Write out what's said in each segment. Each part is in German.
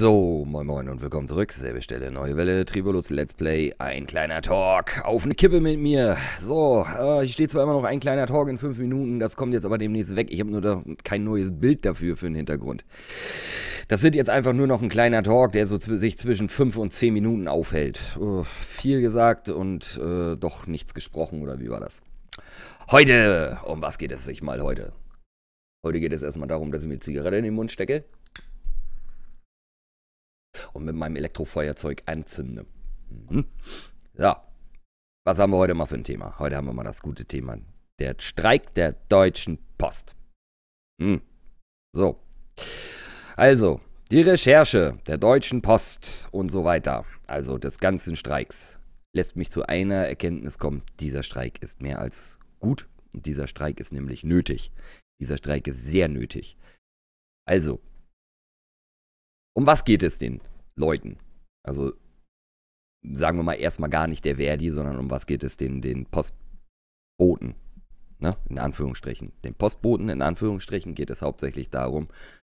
So, moin moin und willkommen zurück. Selbe Stelle, neue Welle, Tribolus Let's Play, ein kleiner Talk. Auf eine Kippe mit mir. So, äh, ich stehe zwar immer noch ein kleiner Talk in 5 Minuten, das kommt jetzt aber demnächst weg. Ich habe nur da kein neues Bild dafür für den Hintergrund. Das wird jetzt einfach nur noch ein kleiner Talk, der so sich zwischen 5 und 10 Minuten aufhält. Uh, viel gesagt und äh, doch nichts gesprochen, oder wie war das? Heute, um was geht es sich mal heute? Heute geht es erstmal darum, dass ich mir Zigarette in den Mund stecke und mit meinem Elektrofeuerzeug anzünde. Mhm. Ja, was haben wir heute mal für ein Thema? Heute haben wir mal das gute Thema. Der Streik der Deutschen Post. Mhm. So. Also, die Recherche der Deutschen Post und so weiter, also des ganzen Streiks, lässt mich zu einer Erkenntnis kommen. Dieser Streik ist mehr als gut und dieser Streik ist nämlich nötig. Dieser Streik ist sehr nötig. Also, um was geht es denn Leuten. Also sagen wir mal erstmal gar nicht der Verdi, sondern um was geht es den, den Postboten. Ne? In Anführungsstrichen. Den Postboten in Anführungsstrichen geht es hauptsächlich darum,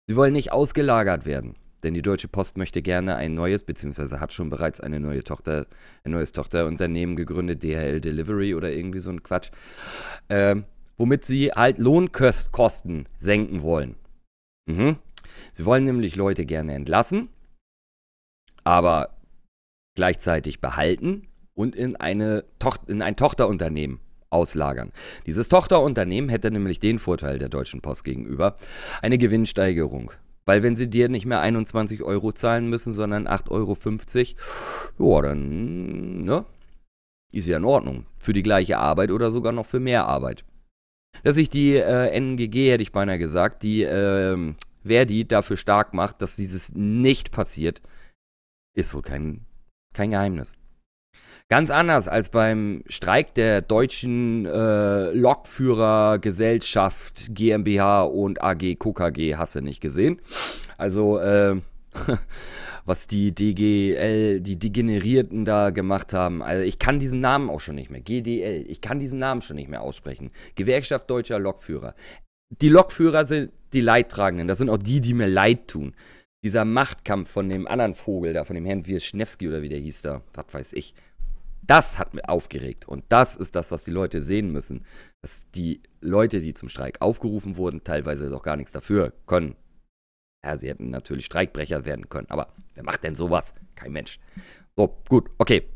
sie wollen nicht ausgelagert werden. Denn die Deutsche Post möchte gerne ein neues, beziehungsweise hat schon bereits eine neue Tochter, ein neues Tochterunternehmen gegründet, DHL Delivery oder irgendwie so ein Quatsch, ähm, womit sie halt Lohnkosten senken wollen. Mhm. Sie wollen nämlich Leute gerne entlassen, aber gleichzeitig behalten und in, eine Toch in ein Tochterunternehmen auslagern. Dieses Tochterunternehmen hätte nämlich den Vorteil der Deutschen Post gegenüber, eine Gewinnsteigerung. Weil wenn sie dir nicht mehr 21 Euro zahlen müssen, sondern 8,50 Euro, ja, dann ne? ist ja in Ordnung. Für die gleiche Arbeit oder sogar noch für mehr Arbeit. Dass sich die äh, NGG, hätte ich beinahe gesagt, die äh, Verdi dafür stark macht, dass dieses nicht passiert, ist wohl kein, kein Geheimnis. Ganz anders als beim Streik der deutschen äh, Lokführergesellschaft GmbH und AG KKG, hast du nicht gesehen. Also, äh, was die DGL, die Degenerierten da gemacht haben. Also ich kann diesen Namen auch schon nicht mehr. GDL, ich kann diesen Namen schon nicht mehr aussprechen. Gewerkschaft deutscher Lokführer. Die Lokführer sind die Leidtragenden. Das sind auch die, die mir leid tun dieser Machtkampf von dem anderen Vogel da, von dem Herrn Wierschnewski oder wie der hieß da, was weiß ich, das hat mir aufgeregt. Und das ist das, was die Leute sehen müssen. Dass die Leute, die zum Streik aufgerufen wurden, teilweise doch gar nichts dafür können. Ja, sie hätten natürlich Streikbrecher werden können, aber wer macht denn sowas? Kein Mensch. So, gut, okay.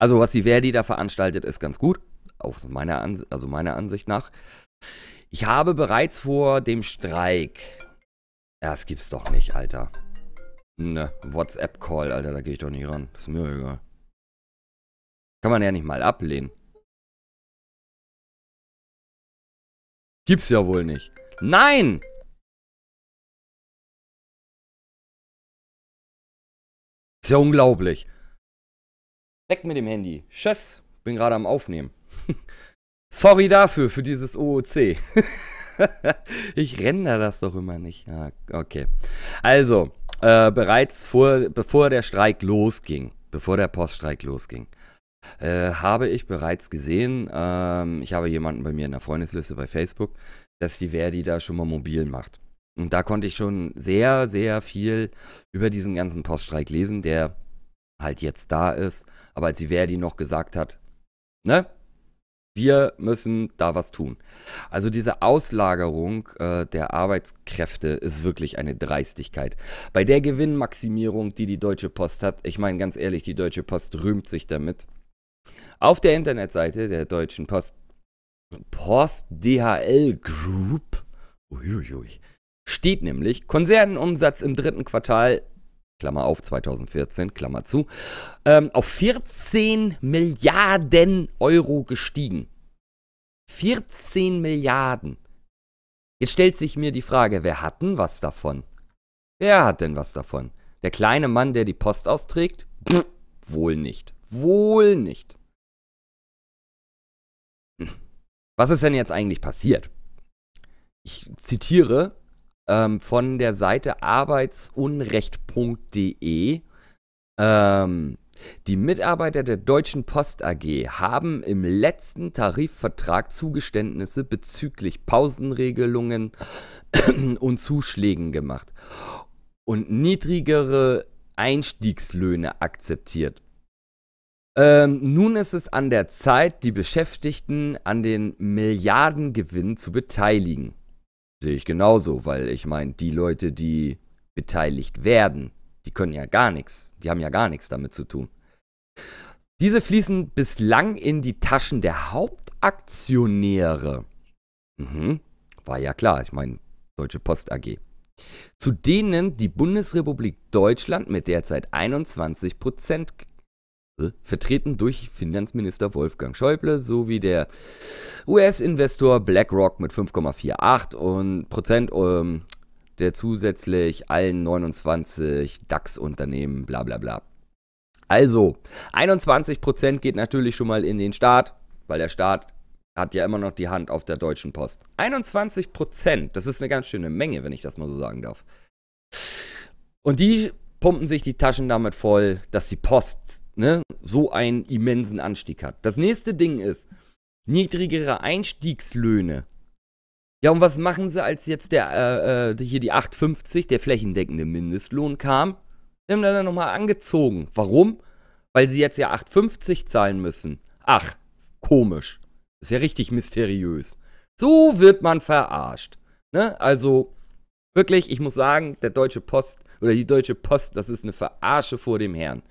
Also, was die Verdi da veranstaltet, ist ganz gut. Auch meiner Ans also meiner Ansicht nach. Ich habe bereits vor dem Streik ja, es gibt's doch nicht, Alter. Ne, WhatsApp-Call, Alter, da gehe ich doch nicht ran. ist mir egal. Kann man ja nicht mal ablehnen. Gibt's ja wohl nicht. Nein! Ist ja unglaublich. Weg mit dem Handy. Tschüss. Bin gerade am Aufnehmen. Sorry dafür, für dieses OOC. ich render das doch immer nicht. Ah, okay. Also, äh, bereits vor, bevor der Streik losging, bevor der Poststreik losging, äh, habe ich bereits gesehen, ähm, ich habe jemanden bei mir in der Freundesliste bei Facebook, dass die Verdi da schon mal mobil macht. Und da konnte ich schon sehr, sehr viel über diesen ganzen Poststreik lesen, der halt jetzt da ist. Aber als die Verdi noch gesagt hat, ne, wir müssen da was tun. Also diese Auslagerung äh, der Arbeitskräfte ist wirklich eine Dreistigkeit. Bei der Gewinnmaximierung, die die Deutsche Post hat, ich meine ganz ehrlich, die Deutsche Post rühmt sich damit. Auf der Internetseite der Deutschen Post, Post DHL Group, uiuiui, steht nämlich Konzernumsatz im dritten Quartal Klammer auf 2014, Klammer zu, ähm, auf 14 Milliarden Euro gestiegen. 14 Milliarden. Jetzt stellt sich mir die Frage, wer hat denn was davon? Wer hat denn was davon? Der kleine Mann, der die Post austrägt? Pff, wohl nicht. Wohl nicht. Hm. Was ist denn jetzt eigentlich passiert? Ich zitiere ähm, von der Seite arbeitsunrecht.de. Ähm, die Mitarbeiter der Deutschen Post AG haben im letzten Tarifvertrag Zugeständnisse bezüglich Pausenregelungen und Zuschlägen gemacht und niedrigere Einstiegslöhne akzeptiert. Ähm, nun ist es an der Zeit, die Beschäftigten an den Milliardengewinn zu beteiligen. Sehe ich genauso, weil ich meine, die Leute, die beteiligt werden, die können ja gar nichts. Die haben ja gar nichts damit zu tun. Diese fließen bislang in die Taschen der Hauptaktionäre. Mhm. War ja klar, ich meine, Deutsche Post AG. Zu denen die Bundesrepublik Deutschland mit derzeit 21% vertreten durch Finanzminister Wolfgang Schäuble sowie der US-Investor BlackRock mit 5,48 Prozent ähm, der zusätzlich allen 29 DAX-Unternehmen, bla bla bla. Also, 21 Prozent geht natürlich schon mal in den Staat, weil der Staat hat ja immer noch die Hand auf der Deutschen Post. 21 Prozent, das ist eine ganz schöne Menge, wenn ich das mal so sagen darf. Und die pumpen sich die Taschen damit voll, dass die Post ne, so einen immensen Anstieg hat. Das nächste Ding ist niedrigere Einstiegslöhne. Ja, und was machen sie, als jetzt der, äh, äh hier die 8,50, der flächendeckende Mindestlohn kam? Die haben dann nochmal angezogen. Warum? Weil sie jetzt ja 8,50 zahlen müssen. Ach, komisch. Ist ja richtig mysteriös. So wird man verarscht. Ne? Also, wirklich, ich muss sagen, der Deutsche Post oder die Deutsche Post, das ist eine Verarsche vor dem Herrn.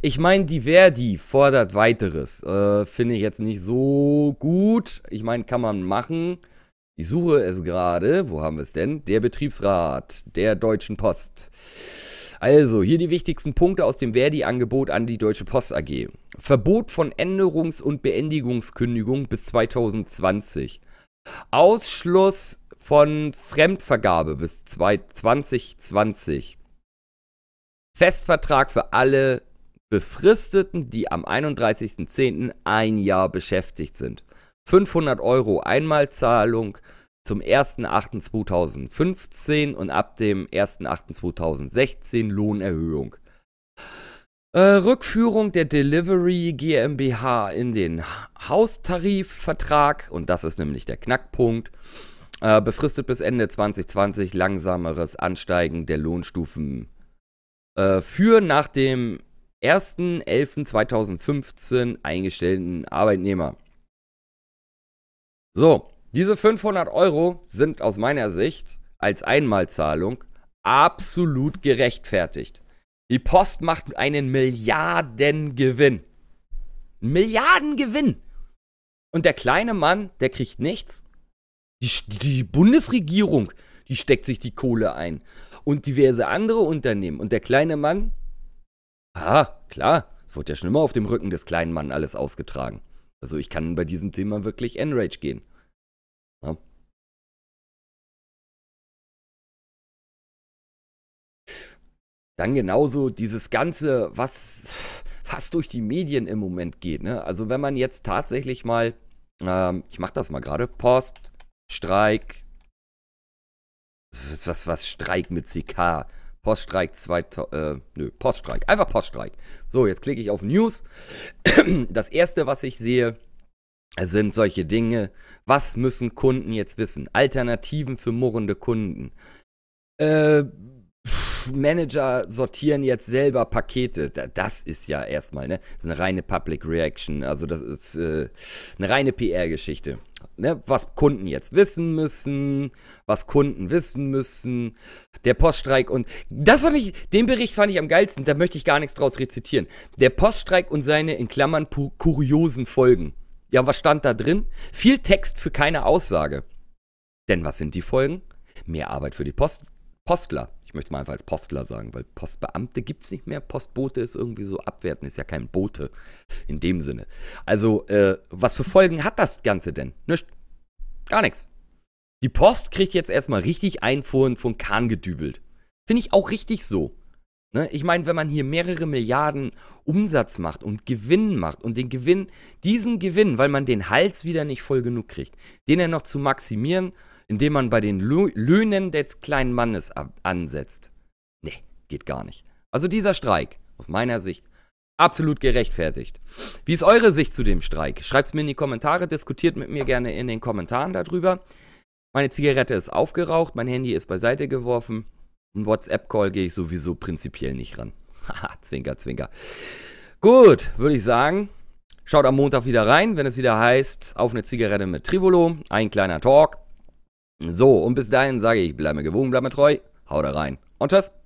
Ich meine, die Verdi fordert weiteres. Äh, Finde ich jetzt nicht so gut. Ich meine, kann man machen. Ich suche es gerade. Wo haben wir es denn? Der Betriebsrat der Deutschen Post. Also, hier die wichtigsten Punkte aus dem Verdi-Angebot an die Deutsche Post AG. Verbot von Änderungs- und Beendigungskündigung bis 2020. Ausschluss von Fremdvergabe bis 2020. Festvertrag für alle Befristeten, die am 31.10. ein Jahr beschäftigt sind. 500 Euro Einmalzahlung zum 1.8.2015 und ab dem 1.8.2016 Lohnerhöhung. Äh, Rückführung der Delivery GmbH in den Haustarifvertrag, und das ist nämlich der Knackpunkt, äh, befristet bis Ende 2020 langsameres Ansteigen der Lohnstufen äh, für nach dem 1.11.2015 eingestellten Arbeitnehmer. So, diese 500 Euro sind aus meiner Sicht als Einmalzahlung absolut gerechtfertigt. Die Post macht einen Milliardengewinn. Milliardengewinn! Und der kleine Mann, der kriegt nichts. Die, die, Bundesregierung, die steckt sich die Kohle ein. Und diverse andere Unternehmen. Und der kleine Mann, Ah, klar, es wurde ja schon immer auf dem Rücken des kleinen Mannes alles ausgetragen. Also ich kann bei diesem Thema wirklich enrage gehen. Ja. Dann genauso dieses Ganze, was, was durch die Medien im Moment geht. Ne? Also wenn man jetzt tatsächlich mal, ähm, ich mache das mal gerade, Post, Streik, was, was, was Streik mit CK, Poststreik 2000, äh, nö, Poststreik, einfach Poststreik. So, jetzt klicke ich auf News. Das erste, was ich sehe, sind solche Dinge. Was müssen Kunden jetzt wissen? Alternativen für murrende Kunden. Äh, Manager sortieren jetzt selber Pakete. Das ist ja erstmal, ne? Das ist eine reine Public Reaction. Also das ist äh, eine reine PR-Geschichte. Ne? Was Kunden jetzt wissen müssen, was Kunden wissen müssen, der Poststreik und das fand ich, den Bericht fand ich am geilsten, da möchte ich gar nichts draus rezitieren. Der Poststreik und seine in Klammern kuriosen Folgen. Ja, was stand da drin? Viel Text für keine Aussage. Denn was sind die Folgen? Mehr Arbeit für die Post Postler ich möchte es mal einfach als Postler sagen, weil Postbeamte gibt es nicht mehr. Postbote ist irgendwie so abwertend, ist ja kein Bote in dem Sinne. Also, äh, was für Folgen hat das Ganze denn? Nicht. Gar nichts. Die Post kriegt jetzt erstmal richtig einen von, von Kahn gedübelt. Finde ich auch richtig so. Ne? Ich meine, wenn man hier mehrere Milliarden Umsatz macht und Gewinn macht und den Gewinn, diesen Gewinn, weil man den Hals wieder nicht voll genug kriegt, den er noch zu maximieren indem man bei den Löhnen des kleinen Mannes ansetzt. Nee, geht gar nicht. Also dieser Streik, aus meiner Sicht, absolut gerechtfertigt. Wie ist eure Sicht zu dem Streik? Schreibt es mir in die Kommentare, diskutiert mit mir gerne in den Kommentaren darüber. Meine Zigarette ist aufgeraucht, mein Handy ist beiseite geworfen. Ein WhatsApp-Call gehe ich sowieso prinzipiell nicht ran. Haha, zwinker, zwinker. Gut, würde ich sagen, schaut am Montag wieder rein, wenn es wieder heißt, auf eine Zigarette mit Trivolo, ein kleiner Talk. So, und bis dahin sage ich, bleib mir gewogen, bleib mir treu, hau da rein und tschüss.